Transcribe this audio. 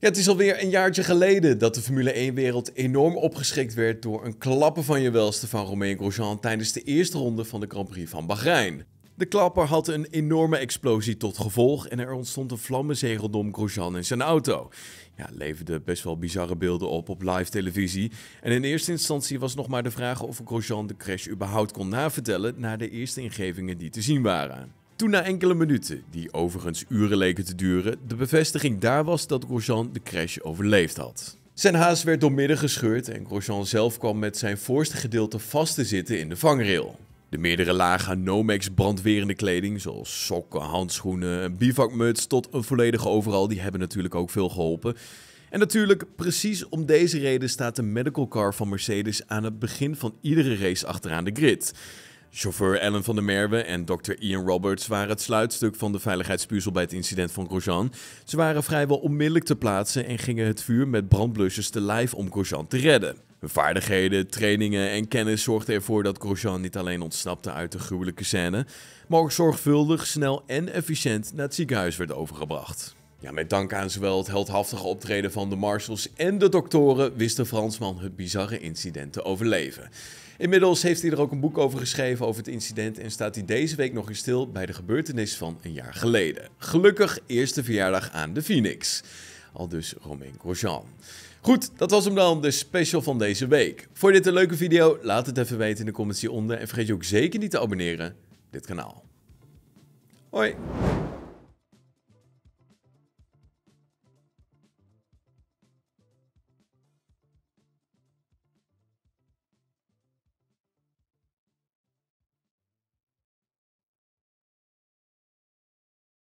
Ja, het is alweer een jaartje geleden dat de Formule 1-wereld enorm opgeschrikt werd door een klappen van je welste van Romain Grosjean tijdens de eerste ronde van de Grand Prix van Bahrein. De klapper had een enorme explosie tot gevolg en er ontstond een vlammenzegeldom Grosjean en zijn auto. Ja, leverde best wel bizarre beelden op op live televisie. En in eerste instantie was nog maar de vraag of Grosjean de crash überhaupt kon navertellen na de eerste ingevingen die te zien waren. Toen na enkele minuten, die overigens uren leken te duren, de bevestiging daar was dat Grosjean de crash overleefd had. Zijn haas werd doormidden gescheurd en Grosjean zelf kwam met zijn voorste gedeelte vast te zitten in de vangrail. De meerdere lagen Nomex brandwerende kleding, zoals sokken, handschoenen, een bivakmuts tot een volledige overal, die hebben natuurlijk ook veel geholpen. En natuurlijk, precies om deze reden staat de medical car van Mercedes aan het begin van iedere race achteraan de grid. Chauffeur Ellen van der Merwe en dokter Ian Roberts waren het sluitstuk van de veiligheidspuzzel bij het incident van Grosjean. Ze waren vrijwel onmiddellijk te plaatsen en gingen het vuur met brandblussers te lijf om Grosjean te redden. Hun vaardigheden, trainingen en kennis zorgden ervoor dat Grosjean niet alleen ontsnapte uit de gruwelijke scène, maar ook zorgvuldig, snel en efficiënt naar het ziekenhuis werd overgebracht met dank aan zowel het heldhaftige optreden van de marshals en de doktoren wist de Fransman het bizarre incident te overleven. Inmiddels heeft hij er ook een boek over geschreven over het incident en staat hij deze week nog eens stil bij de gebeurtenis van een jaar geleden. Gelukkig eerste verjaardag aan de Phoenix. Al dus Romain Grosjean. Goed, dat was hem dan, de special van deze week. Vond je dit een leuke video? Laat het even weten in de comments hieronder en vergeet je ook zeker niet te abonneren op dit kanaal. Hoi!